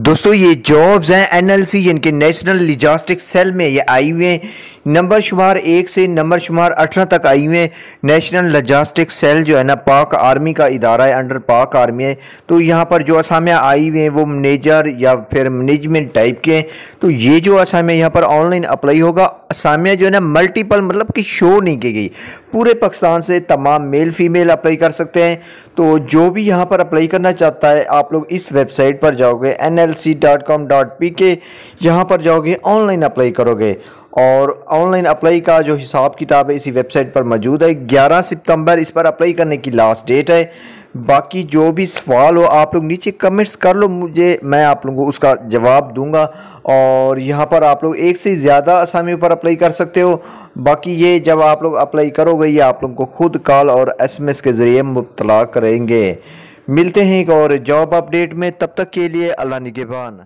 दोस्तों ये जॉब्स हैं एनएलसी जिनके नेशनल लिजास्टिक सेल में ये आई हुए हैं नंबर शुमार एक से नंबर शुमार अठारह तक आई हुए हैं नेशनल लजास्टिक सेल जो है ना पाक आर्मी का इदारा है अंडर पाक आर्मी है तो यहाँ पर जो असामिया आई हुए हैं वो मैनेजर या फिर मैनेजमेंट टाइप के हैं तो ये जो असामिया यहाँ पर ऑनलाइन अप्लाई होगा असामिया जो है ना मल्टीपल मतलब कि शो नहीं की गई पूरे पाकिस्तान से तमाम मेल फीमेल अप्लाई कर सकते हैं तो जो भी यहाँ पर अप्लाई करना चाहता है आप लोग इस वेबसाइट पर जाओगे एन nlc.com.pk यहाँ पर जाओगे ऑनलाइन अप्लाई करोगे और ऑनलाइन अप्लाई का जो हिसाब किताब है इसी वेबसाइट पर मौजूद है 11 सितंबर इस पर अप्लाई करने की लास्ट डेट है बाकी जो भी सवाल हो आप लोग नीचे कमेंट्स कर लो मुझे मैं आप लोगों को उसका जवाब दूंगा और यहाँ पर आप लोग एक से ज़्यादा असामियों पर अप्लाई कर सकते हो बाकी ये जब आप लोग अप्लाई करोगे ये आप लोगों को खुद कॉल और एसएमएस के ज़रिए मुबतला करेंगे मिलते हैं एक और जॉब अपडेट में तब तक के लिए अल्लाह निगेबान